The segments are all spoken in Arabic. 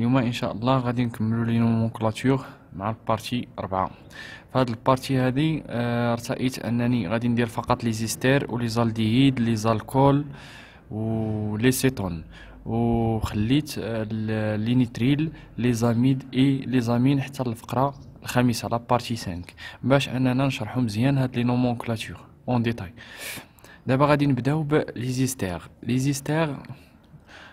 اليوم ان شاء الله غادي نكملوا لي نومونكلاتور مع البارتي 4 فهاد البارتي هادي آه ارتئيت انني غادي ندير فقط لي زيستير ولي زالديهيد لي زالكول ولي سيتون وخليت آه، لي نيتريل لي زاميد اي لي زامين حتى الفقره الخامسه لا بارتي 5 باش اننا نشرحو مزيان هاد لي نومونكلاتور اون ديتاي دابا غادي نبداو بليزيستير ليزيستير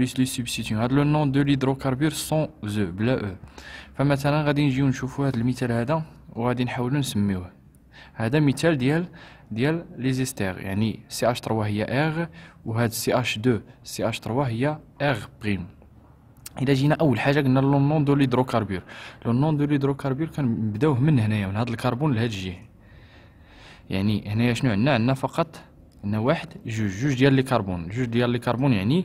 بليس لي سبستيتيون هاد لو نون دو ليدروكاربور سون زو بلا او فمثلا غادي نجيو نشوفو هاد المثال هذا وغادي نحاولو نسميوه هذا مثال ديال ديال لي زيستير يعني سي اش 3 هي ار وهاد سي اش 2 سي اش 3 هي ار بريم الى جينا اول حاجه قلنا لو نون دو ليدروكاربور لو نون دو ليدروكاربور كنبداوه من هنايا من هاد الكربون لهاد الجهه يعني هنايا شنو عندنا عندنا فقط عندنا واحد جوج جوج ديال لي كربون جوج ديال لي كربون يعني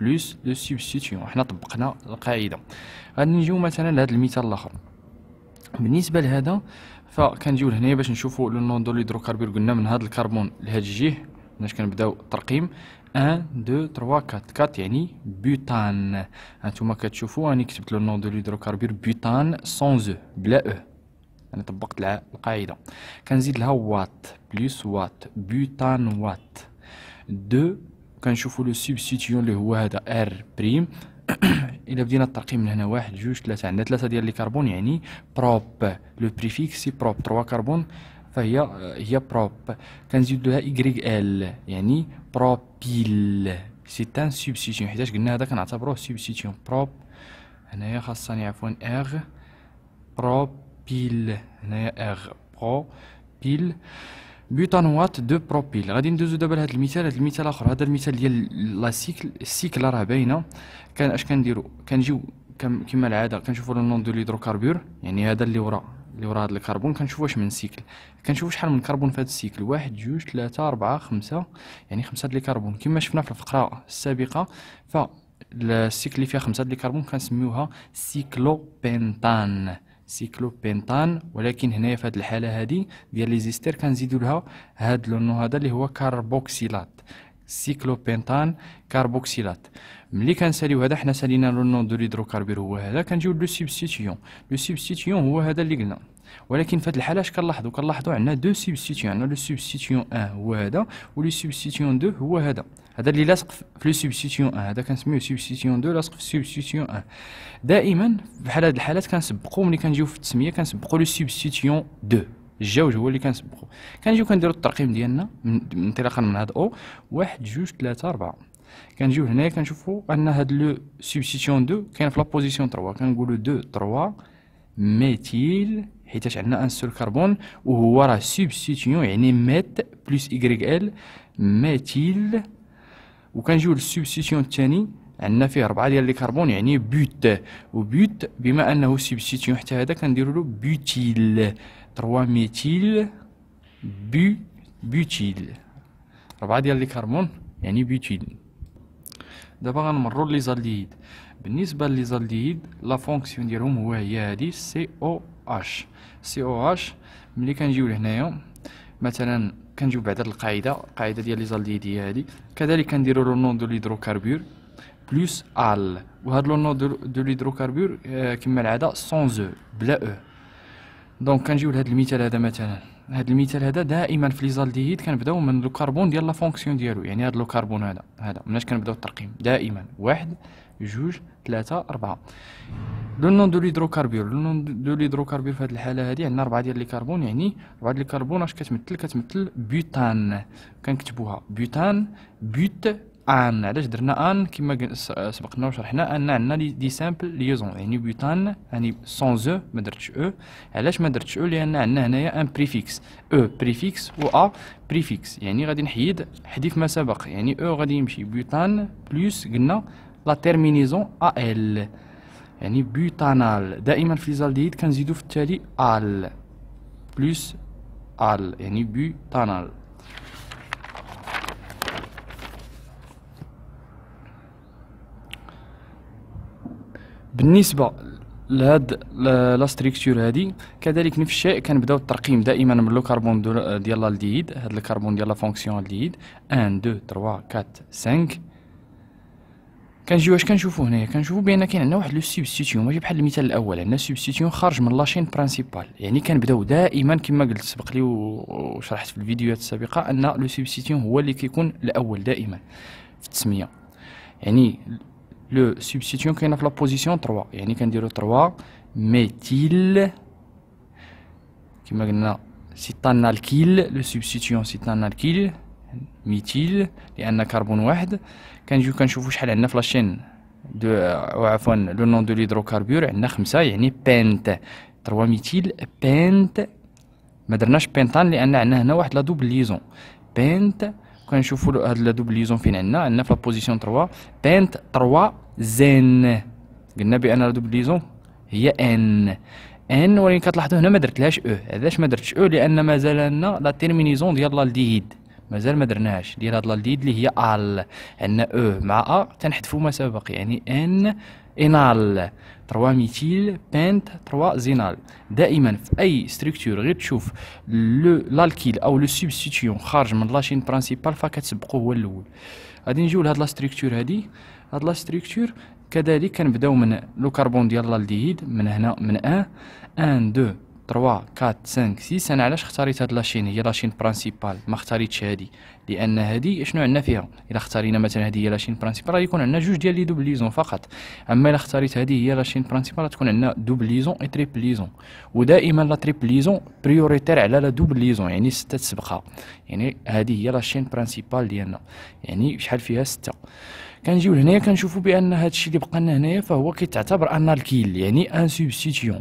بلوس دو سوبستيتيون حنا طبقنا القاعده غادي نجيو مثلا لهذا المثال الاخر بالنسبه لهذا فكنجيو لهنايا باش نشوفوا لو نون دو ليدروكاربور قلنا من هذا الكربون لهذا الجهه باش كنبداو الترقيم 1 2 3 4 4 يعني بوتان هانتوما كتشوفوا راني كتبت لو نون دو ليدروكاربور بوتان سون او e، بلا او e. انا طبقت لها القاعده كنزيد لها وات بلس وات بوتان وات 2 كنشوفوا لو سوبستيتيون اللي هو هذا ار بريم الا بدينا الترقيم من هنا واحد جوج ثلاثه عندنا ثلاثه ديال لي كربون يعني بروب لو بريفيكس سي بروب 3 كربون فهي هي بروب كنزيد لها ايغريك ال يعني بروبيل سي ان سوبستيتيون حيتاش قلنا هذا كنعتبروه سوبستيتيون بروب هنايا خاصني عفوا اغ بروبيل هنايا اغ برو بيل بيوتانوات دو بروبيل غادي ندوزو دابا لهذا المثال هذا المثال اخر هذا المثال ديال لا سيكل السيكل راه باينه كان اش كنديرو كنجيو كما العاده كنشوفو لو نون دو ليدروكاربور يعني هذا اللي ورا اللي ورا هذا الكربون كنشوفو واش من سيكل كنشوفو شحال من كربون في هذا السيكل واحد جوج ثلاثة أربعة خمسة يعني خمسة ديال الكربون كما شفنا في الفقرة السابقة ف السيكل اللي فيها خمسة ديال الكربون كنسميوها سيكلوبنتان سيكلوبنتان ولكن هنايا في هذه الحاله هذه ديال لي زيستير كنزيدوا لها هذا لونه هذا اللي هو كاربوكسيلات سيكلوبنتان كاربوكسيلات ملي كنساليو هذا حنا سالينا لونو دو ليدروكاربير هو هذا كنجيو لو سيبستيتيون لو سيبستيتيون هو هذا اللي قلنا ولكن في هذه الحاله اش كنلاحظوا كنلاحظوا عندنا دو سوبستيتيون عندنا لو سوبستيتيون 1 هو هذا ولو سوبستيتيون 2 هو هذا هذا اللي لاصق في لو سوبستيتيون 1 هذا كنسميوه سوبستيتيون 2 لاصق في سوبستيتيون 1 دائما بحال هذه الحالات كنسبقوا ملي كنجيو في التسميه كنسبقوا لو سوبستيتيون 2 الجوج هو اللي كنسبقوا كنجيو كنديروا الترقيم ديالنا انطلاقا من هذا او 1 2 3 4 كنجيو هنايا كنشوفوا ان هاد لو سوبستيتيون 2 كاين في لا بوزيسيون 3 كنقولوا 2 3 ميتيل حيتاش عندنا انسول كربون وهو راه سوبستيتيون يعني ميت بلس ايكغيك ال ميتيل وكنجيو للسوبستيتيون الثاني عندنا فيه ربعة ديال لي كربون يعني بوت وبوت بما انه سوبستيتيون حتى هذا كنديروا له بوتيل 3 ميتيل بو بوتيل ربعة ديال لي كربون يعني بوتيل دابا غنمروا لليزالديهيد بالنسبه لليزالديهيد لا فونكسيون ديالهم هو هي هادي سي او اش سي او اش ملي كنجيو لهنايا مثلا كنجيو بعدا القاعده القاعده ديال لي زالديدي هادي كذلك كنديرو لو نون دو ليدروكاربور بلس ال وهاد لو نون دو ليدروكاربور كما العاده سون زو بلا او دونك كنجيو لهاد المثال هذا مثلا هاد المثال هذا دائما في ليزالديهيد كنبداو من لو ديال لا فونكسيون ديالو يعني هاد لو هذا هذا مناش كنبداو الترقيم دائما واحد جوج ثلاثة أربعة لو نون دو ليدروكاربيور لو نون دو ليدروكاربيور في هاد الحالة هادي عندنا أربعة ديال لي يعني أربعة ديال لي اش كتمثل كتمثل بوتان كنكتبوها بوتان بوت ان علاش درنا ان كيما آه، سبقنا وشرحنا ان عندنا دي سامبل ليزون يعني بوتان يعني سون زو e، ما درتش او e. علاش ما درتش او e؟ لان عندنا هنايا ان بريفيكس او بريفيكس و ا بريفيكس يعني غادي نحيد حذف ما سبق يعني او غادي يمشي بوتان بلوس قلنا لا تيرمينيزون ا ال يعني بوتانال دائما في الزالديد كنزيدو في التالي ال بلوس ال يعني بوتانال بالنسبه لهاد لا ستريكتور هادي كذلك نفس الشيء كنبداو الترقيم دائما من لو كربون ديال الديد هاد الكربون ديال لا فونكسيون الديد 1 2 3 4 5 كنجيو اش كنشوفو هنايا كنشوفو بان كاين عندنا واحد لو سيبستيتيون ماشي بحال المثال الاول عندنا سيبستيتيون خارج من لاشين برينسيبال يعني كنبداو دائما كما قلت سبق لي وشرحت في الفيديوهات السابقه ان لو سيبستيتيون هو اللي كيكون الاول دائما في التسميه يعني لو سبستيتيون كاينه في لا بوزيسيون 3 يعني كنديرو 3 ميتيل كما قلنا سيتان الكيل لو سبستيتيون سيتان الكيل ميتيل لان كربون واحد كنجيو كنشوفو شحال عندنا في لاشين دو عفوا لو نون دو ليدروكاربور عندنا خمسة يعني بنت 3 ميتيل بنت ما درناش بنتان لان عندنا هنا واحد لا دوبل ليزون بنت بقى نشوفوا هاد لا ليزون فين عندنا عندنا في لابوزيسيون 3 بانت 3 زين قلنا بان لا ليزون هي ان ان ولكن كتلاحظوا هنا ما درتلهاش او e. علاش ما درتش او e؟ لان مازال عندنا لا تيرمينيزون ديال لالديهيد مازال ما درناهاش ديال هاد لالديهيد اللي هي ال عندنا او e مع ا تنحذفوا ما سبق يعني ان انال 3 ميثيل بنت 3 زينال دائما في اي ستركتور غير تشوف لالكيل او لو سوبستيتيون خارج من لاشين برانسيبال فكتسبقو هو الاول غادي نجيو لهاد لا ستركتور هادي هاد لا ستركتور كذلك كنبداو من لو كربون ديال الالديهيد من هنا من ان 1 2 3 4 5 6 انا علاش اختاريت هاد لاشين هي لاشين برانسيبال ما اختاريتش هادي لان هادي شنو عندنا فيها الا اختارينا مثلا هادي هي لاشين برانسيبال يكون عندنا جوج ديال لي دوبليزون فقط اما الا اختاريت هادي هي لاشين برانسيبال تكون عندنا دوبليزون اي تريبليزون ودائما لا تريبليزون بريوريتير على لا دوبليزون يعني سته تسبقها يعني هادي هي لاشين برانسيبال ديالنا يعني شحال فيها سته كنجيو لهنايا كنشوفوا بان هذا الشيء اللي بقى لنا هنايا فهو كيتعتبر ان الكيل يعني ان سوبستيتيون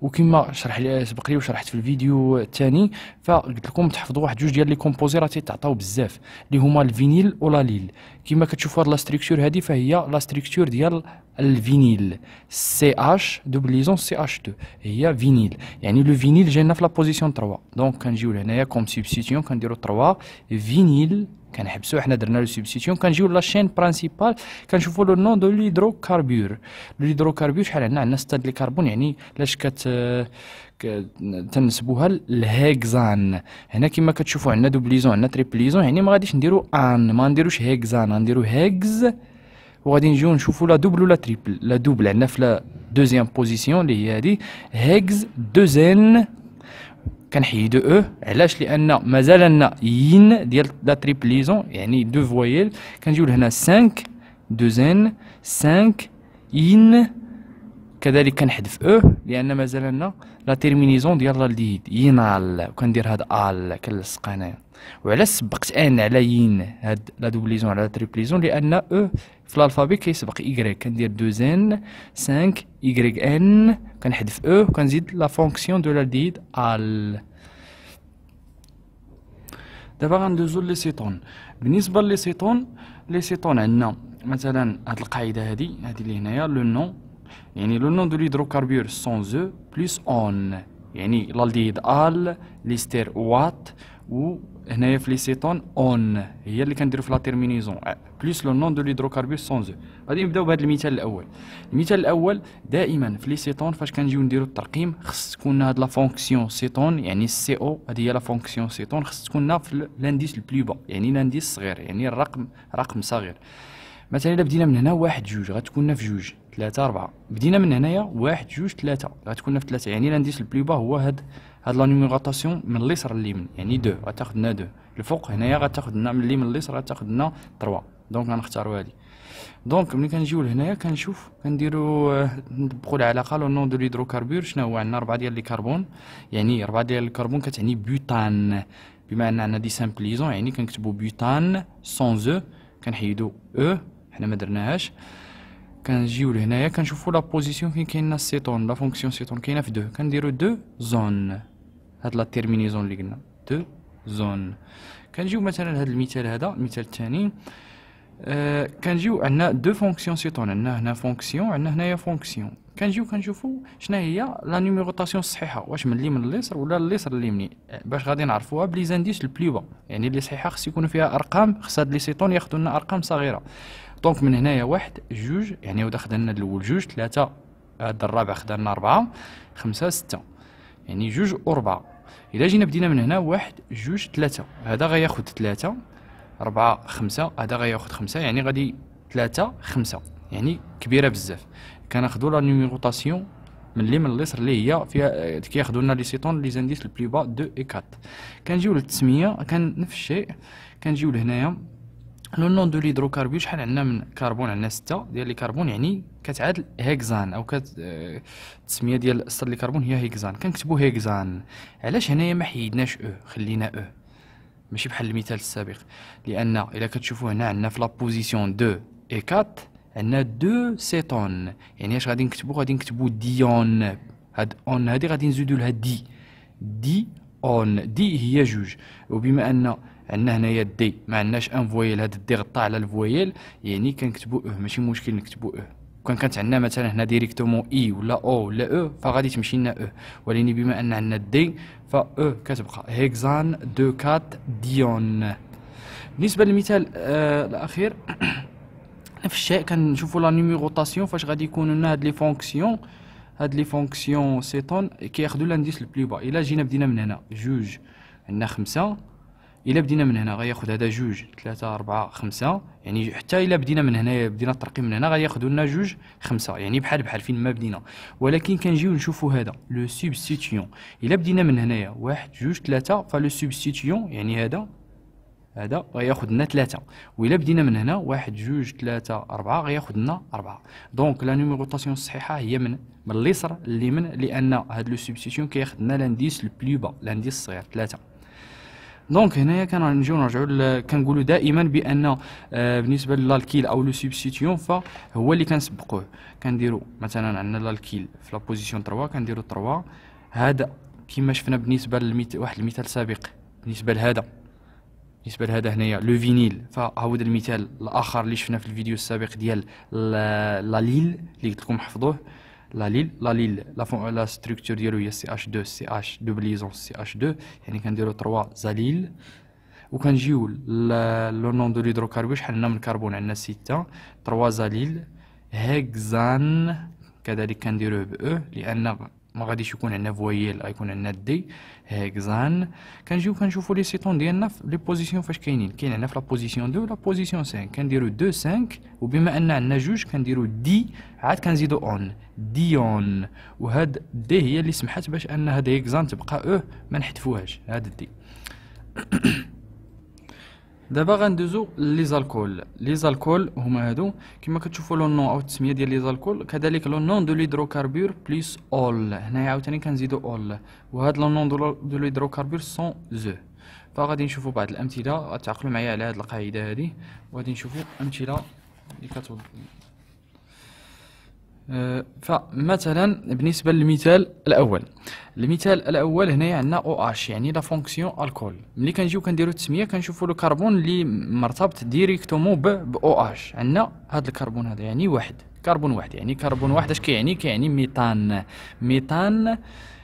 وكما شرح لي سبق لي وشرحت في الفيديو الثاني فقلت لكم تحفظوا واحد جوج ديال لي كومبوزي راه تيتعطاو بزاف اللي هما الفينيل ولا ليل كما كتشوفوا هاد لا ستركتور هذه فهي لا ديال الفينيل سي اش دوبليزون سي اش 2 هي فينيل يعني لو فينيل جاينا في لا بوزيسيون 3 دونك كنجيو لهنايا كوم سوبستيتيون كنديروا 3 فينيل كنحبسو حنا درنا لو سوبستيتيون كنجيو لا شين برانسيبال كنشوفو لو نون دو ليدرو كاربور شحال عندنا عندنا ستاد لي كربون يعني لاش كت تنسبوها للهيكزان هنا كما كتشوفوا عندنا دوبليزون عندنا تريبليزون يعني ما غاديش نديرو ان ما نديروش هيكزان غنديرو هيكز وغادي نجيو نشوفو لا دوبل ولا تريبل لا دوبل عندنا في لا دوزيام بوزيسيون اللي هي هادي هيكز دوزين كنحيدو او أه. علاش لان مازال لنا ين ديال لا تريبليزون يعني دو فويل كنجيو لهنا 5 دوزين 5 ين كذلك كنحذف او أه، لان مازال لنا لا تيرمينيزون ديال لا ليد ينال وكندير هاد ال كنلصق هنايا وعلاش سبقت ان على ين هاد لا دوبليزون على لا تريبليزون لان او أه في الالفابي كيسبق إيكغيك كندير دو n 5 ان كنحذف او e, وكنزيد لا فونكسيون دو لالديد ال دابا غندوزو لي سيتون بالنسبه لي سيتون لي سيتون عندنا مثلا هاد القاعده هادي هادي اللي هنايا لو نو يعني لو نو دو ليدروكاربور سون زو بلس اون يعني الالديد ال ليستير وات وهنايا في ليسيتون اون هي اللي كنديرو في لا تيرمينيزون بليس لو نون دو ليدروكاربور زو غادي نبداو بهذا المثال الاول المثال الاول دائما في ليسيتون فاش كنجيو نديرو الترقيم خص تكون هاد لا فونكسيون سيتون يعني السي او هذه هي لا فونكسيون سيتون خص تكون في لانديس البلو با يعني لانديس صغير يعني الرقم رقم صغير مثلا الا بدينا من هنا واحد جوج غتكون في جوج 3 4 بدينا من هنايا 1 2 3 غتكون في 3 يعني لنديس البلو با هو هاد هاد لا من اليسر لليمين يعني 2 غتاخد لنا 2 الفوق هنايا غتاخد من اليمين لليسر غتاخد 3 دونك غنختاروا هادي دونك ملي كنجيو لهنايا كنشوف كنديروا آه، نطبقوا العلاقه لو نون دو ليدروكاربور شنو هو عندنا 4 ديال لي كربون يعني 4 ديال الكربون كتعني بوتان بما ان عندنا دي سامبليزون يعني كنكتبوا بوتان سون زو كنحيدوا او حنا ما درناهاش كنجيو لهنايا كنشوفو لا بوزيسيون فين كاينه السيتون لا فونكسيون سيتون كاينه في دو كنديرو دو زون هاد لا تيرمينيزون اللي قلنا دو زون كنجيو مثلا هاد المثال هذا المثال الثاني آه، كنجيو عندنا دو فونكسيون سيتون عندنا هنا فونكسيون عندنا هنايا فونكسيون كنجيو كنشوفو شنا هي لا نيميروطاسيون الصحيحه واش من اليمين لليسر ولا اليسر لليمين باش غادي نعرفوها بلي زانديس البليوا يعني اللي صحيحه خص يكون فيها ارقام خص هاد لي سيتون ياخذوا لنا ارقام صغيره دونك من هنايا واحد جوج يعني هذا خدنا لنا الاول جوج ثلاثه هذا الرابع خدنا لنا اربعه خمسه سته يعني جوج اربعه الا جينا بدينا من هنا واحد جوج ثلاثه هذا غياخد ثلاثه اربعه خمسة هذا غياخد خمسة يعني غادي ثلاثة خمسة يعني كبيرة بزاف كناخدو لا نيميروطاسيون من اللي من اليسر اللي هي فيها كياخدو لنا لي سيتون لي زانديس البلي با دو اي كات كنجيو للتسمية كان نفس الشيء كنجيو لهنايا لو نون دو ليدروكاربيو شحال عندنا من كربون عندنا ستة ديال لي كربون يعني كتعادل هيكزان او كت التسميه ديال السر لي كربون هي هيكزان كنكتبو هيكزان علاش هنايا ما حيدناش او خلينا او ماشي بحال المثال السابق لان الا كتشوفو هنا عندنا في لابوزيسيون دو اي كات عندنا دو سيتون يعني اش غادي نكتبو غادي نكتبو ديون هاد اون هادي غادي نزيدو لها دي دي اون دي هي جوج وبما ان عندنا هنايا دي ما عندناش ان فويل هاد الدي غطى على الفويل يعني كنكتبوا اه ماشي مشكل نكتبوا اه وكان كانت عندنا مثلا هنا ديريكتومون اي e ولا او ولا او e، فغادي تمشي لنا او أه. ولكن بما ان عندنا دي فا او أه كتبقى هيكزان دو كات ديون بالنسبه للمثال آه الاخير نفس الشيء كنشوفوا لا نيميغوطاسيون فاش غادي يكونوا لنا هاد لي فونكسيون هاد لي فونكسيون سيتون كياخذوا الانديس البلو با الا جينا بدينا من هنا جوج عندنا خمسة الا بدينا من هنا غياخذ هذا جوج ثلاثة أربعة خمسة يعني حتى الا بدينا من هنا بدينا الترقيم من هنا غياخذوا لنا جوج خمسة يعني بحال بحال فين ما بدينا ولكن كنجيو نشوفوا هذا لو سوبستيتيون الا بدينا من هنايا واحد جوج ثلاثة فلو سوبستيتيون يعني هذا هذا غياخذ لنا ثلاثة وإلا بدينا من هنا واحد جوج ثلاثة أربعة غياخذ لنا أربعة دونك لا نيميروطاسيون الصحيحة هي من من اليسر لليمن لأن هاد لو سوبستيسيون كياخذ لنا لانديس البلو با لانديس الصغير ثلاثة دونك هنايا كنجيو نرجعو كنقولو دائما بان آه، بالنسبه للالكيل او لو سوبستيتيون فهو اللي كنسبقوه كنديرو مثلا عندنا لالكيل في لابوزيسيون تروا 3 تروا 3 هذا كما شفنا بالنسبه لواحد المثال سابق بالنسبه لهذا بالنسبه لهذا هنايا لو فينيل فعاود المثال الاخر اللي شفنا في الفيديو السابق ديال لا ليل اللي قلت لكم حفظوه لا ليل لا ليل لا فون لا ستركتور ديالو هي سي اش 2 سي اش دوبليزون سي اش 2 يعني كنديرو 3 زليل وكنجيو لو نون دو ليدروكاربون شحال عندنا من كربون عندنا 6 3 زليل هكزان كذلك كنديروه ب او e، لان ما غاديش يكون عندنا فويل غيكون عندنا دي هيكزان كنجيو كنشوفوا لي سيتون ديالنا في لي بوزيسيون فاش كاينين كاين عندنا في لا بوزيسيون 2 ولا بوزيسيون 5 كنديرو 2 5 وبما ان عندنا جوج كنديرو دي عاد كنزيدو اون ديون وهاد دي هي اللي سمحت باش ان هاد هيكزان تبقى او e، ما نحذفوهاش هاد دي دابا غندوزو لي زالكول لي زالكول هما هادو كما كتشوفوا لو نون او التسميه ديال لي زالكول كذلك لو نون دو ليدروكاربور بليس اول هنايا عاوتاني كنزيدو اول وهاد لو نون دو ليدروكاربور سون زو فغادي نشوفوا بعض الامثله غتعقلوا معايا على هاد القاعده هادي وغادي نشوفوا امثله اللي كتوضح فمثلا بالنسبة للمثال الأول المثال الأول هنايا عندنا او اش يعني لا فونكسيون الكول ملي كنجيو كنديرو التسمية كنشوفو لو كربون اللي مرتبط ديريكتومون ب او اش عندنا هاد الكربون هذا يعني واحد كربون واحد يعني كربون واحد اش كيعني كيعني ميثان ميثان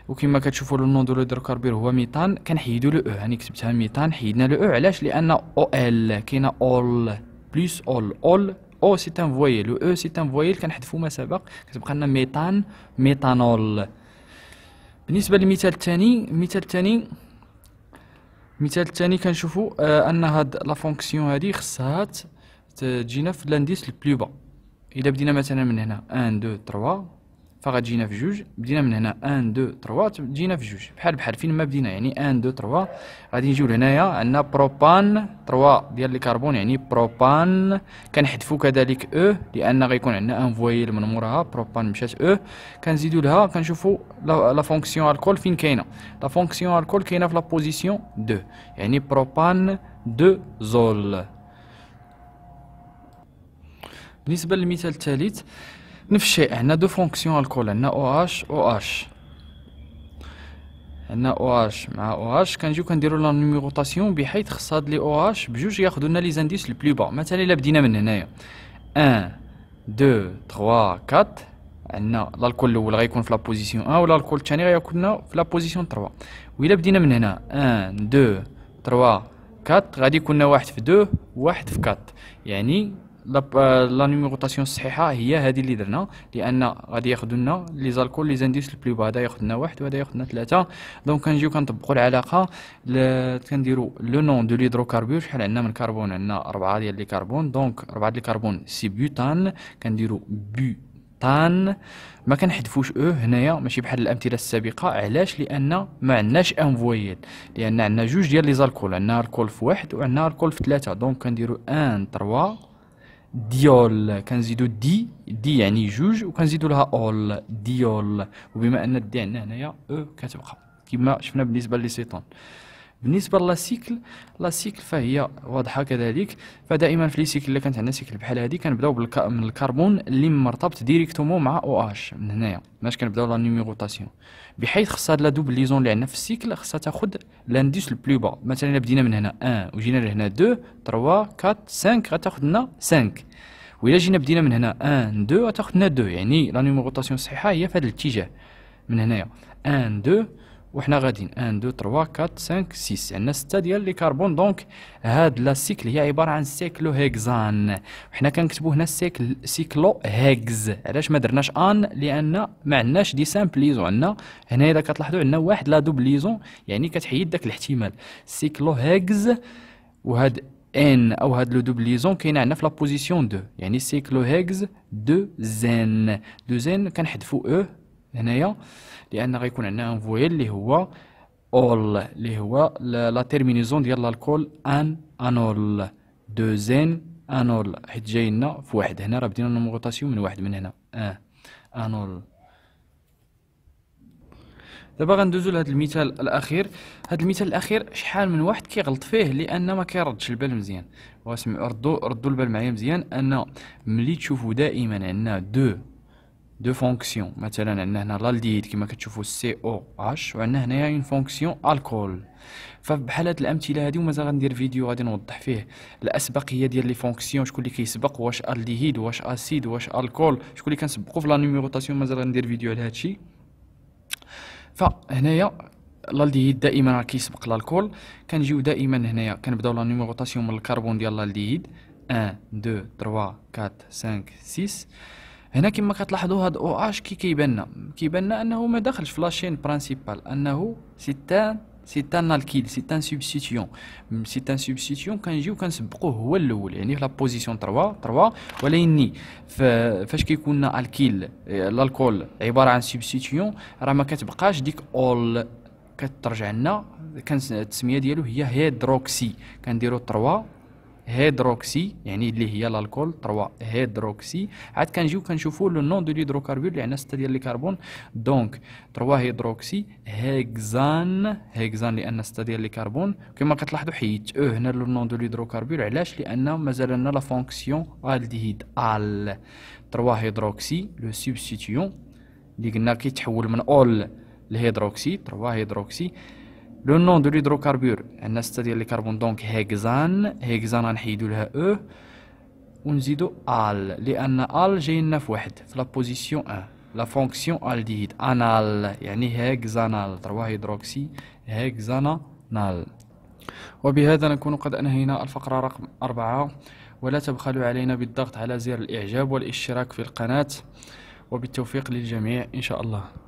وكما كتشوفوا لو نون دو الهيدروكربير هو ميثان كنحيدو لو او هاني كتبتها ميثان حيدنا لو او علاش لان او ال كاينه اول بليس اول اول او سي ان فويل و او سي ان فويل كنحذفو ما سبق كتبقى لنا ميثان ميثانول بالنسبه للمثال الثاني المثال الثاني المثال الثاني كنشوفو ان هاد لا فونكسيون هادي خصها تجينا في لانديس البلو با الا بدينا مثلا من هنا 1 2 3 فغتجينا في جوج بدينا من هنا 1 2 3 جينا في جوج بحال بحال فين ما بدينا يعني 1 2 3 غادي نجيو لهنايا عندنا بروبان 3 ديال الكربون يعني بروبان كنحذفوا كذلك او e، لان غيكون عندنا ان فويل من موراها بروبان مشات او e. كنزيدوا لها كنشوفوا لا فونكسيون الكول فين كاينه لا فونكسيون الكول كاينه في لا بوزيسيون 2 يعني بروبان 2 زول بالنسبه للمثال الثالث نفس الشيء عندنا دو فونكسيون الكول عندنا او اش او اش عندنا او اش مع او اش كنجيو كنديرو لا نيميغوطاسيون بحيث خص هاد لي او اش بجوج ياخدو لنا لي زانديس لو بلو با مثلا الا بدينا من هنايا 1 2 3 4 عندنا الكول الاول غيكون في لابوزيسيون ان 1 ولا الكول الثاني غيكون في لابوزيسيون تروا 3 الا بدينا من هنا 1 2 3 4 غادي يكون واحد في 2 واحد في 4 يعني لا نيميروطاسيون الصحيحه هي هذه اللي درنا لان غادي ياخذوا لنا لي زالكول لي زانديس البلو هذا ياخذ لنا واحد وهذا ياخذ لنا ثلاثه دونك كنجيو كنطبقوا العلاقه كنديرو لو نون دو ليدروكاربور شحال عندنا من كربون عندنا اربعه ديال لي كربون دونك اربعه ديال الكربون سي بيوتان كنديرو بي طان ما كنحذفوش او هنايا ماشي بحال الامثله السابقه علاش لان ما عندناش ان انفوييل لان عندنا جوج ديال لي زالكول عندنا الكول في واحد وعندنا الكول في ثلاثه دونك كنديرو ان 3 ديول كنزيدو دي دي يعني جوج وكنزيدو لها اول ديول وبما ان الدي عندنا هنايا او e كتبقى كما شفنا بالنسبه للسيطان بالنسبه لا سيكل لا سيكل فهي واضحه كذلك فدائما في لي سيكل اللي كانت عندنا سيكل بحال هذه كنبداو من الكربون اللي مرتبط ديريكتومون مع او اش من هنايا باش كنبداو لا نيميغوطاسيون بحيث خصها هاد لا دوبل ليزون اللي عندنا في السيكل خصها تاخد لانديس البلو با مثلا الا بدينا من هنا 1 وجينا لهنا 2 3 4 5 غتاخد لنا 5 وإلا جينا بدينا من هنا 1 2 غتاخد لنا 2 يعني لا نيميغوطاسيون الصحيحه هي في هذا الاتجاه من هنايا 1 2 وحنا غاديين 1 2 3 4 5 6 عندنا 6 ديال لي كربون دونك هاد لا سيكل هي عباره عن سيكلو هيكزان وحنا كنكتبو هنا سيكل سيكلو هيكز علاش ما درناش ان لان ما عندناش دي سامبل ليزون عندنا هنا اذا كتلاحظوا عندنا واحد لا دوبليزون ليزون يعني كتحيد داك الاحتمال سيكلو هيكز وهاد ان او هاد لو دوبليزون كاينه عندنا في لابوزيسيون 2 يعني سيكلو هيكز 2 زين 2 زين كنحذفو او e هنايا لان غيكون عندنا ان فويل اللي هو اول اللي هو لا تيرمينيزون ديال الكول ان انول دوزين انول حيت جاي لنا في واحد هنا راه بدينا نمغوطاسيون من واحد من هنا اه انول دابا غندوزو لهذا المثال الاخير هذا المثال الاخير شحال من واحد كيغلط فيه لان ما كيردش البال مزيان واسمعوا ردوا ردوا البال معايا مزيان ان ملي تشوفوا دائما عندنا دو دو فونكسيون مثلا عندنا هنا لالديد كما كتشوفوا سي او اش وعندنا هنايا اون فونكسيون الكول فبحال هاد الامثله هادي ومازال غندير فيديو غادي نوضح فيه الاسبقيه ديال لي فونكسيون شكون اللي كيسبق واش الديهيد واش اسيد واش الكول شكون اللي كنسبقوا في لا نيميروطاسيون مازال غندير فيديو على هادشي فهنايا الالديهيد دائما راه كيسبق الكول كنجيو دائما هنايا كنبداو لا نيميروطاسيون من الكربون ديال الالديهيد 1 2 3 4 5 6 هنا كما كتلاحظوا هاد او اش كي كيبان كيبان انه ما دخلش في لاشين برينسيبال انه سيتان سيتان الكيل سيتان سوبستيتيون سيتان سوبستيتيون كنجيو كنسبقوه هو الاول يعني في لا بوزيسيون 3 3 ولكن فاش كيكون الكيل الكول عباره عن سوبستيتيون راه ما كتبقاش ديك اول كترجع لنا كان التسميه ديالو هي هيدروكسي كنديرو 3 هيدروكسي يعني اللي هي الكول 3 هيدروكسي عاد كنجيو كنشوفوا لو نون دو ليدروكاربور اللي عندنا 6 ديال لي كربون دونك 3 هيدروكسي هيكزان هيكزان لان 6 ديال لي كربون كما كتلاحظوا حيت او هنا لو نون دو ليدروكاربور علاش لان مازال عندنا لا فونكسيون الديهيد ال 3 هيدروكسي لو سوبستيتيون اللي قلنا كيتحول من اول لهيدروكسي 3 هيدروكسي لو نون دو ليدروكاربور عندنا ستة ديال لي كربون دونك هيكزان هيكزان غنحيدو لها او ونزيدو ال لان ال جاينا في واحد في لابوزيسيون ان لا فونكسيون الديهيد انال يعني هيكزانال تروا هيدروكسي هيكزانال وبهذا نكون قد انهينا الفقره رقم أربعة ولا تبخلوا علينا بالضغط على زر الاعجاب والاشتراك في القناه وبالتوفيق للجميع ان شاء الله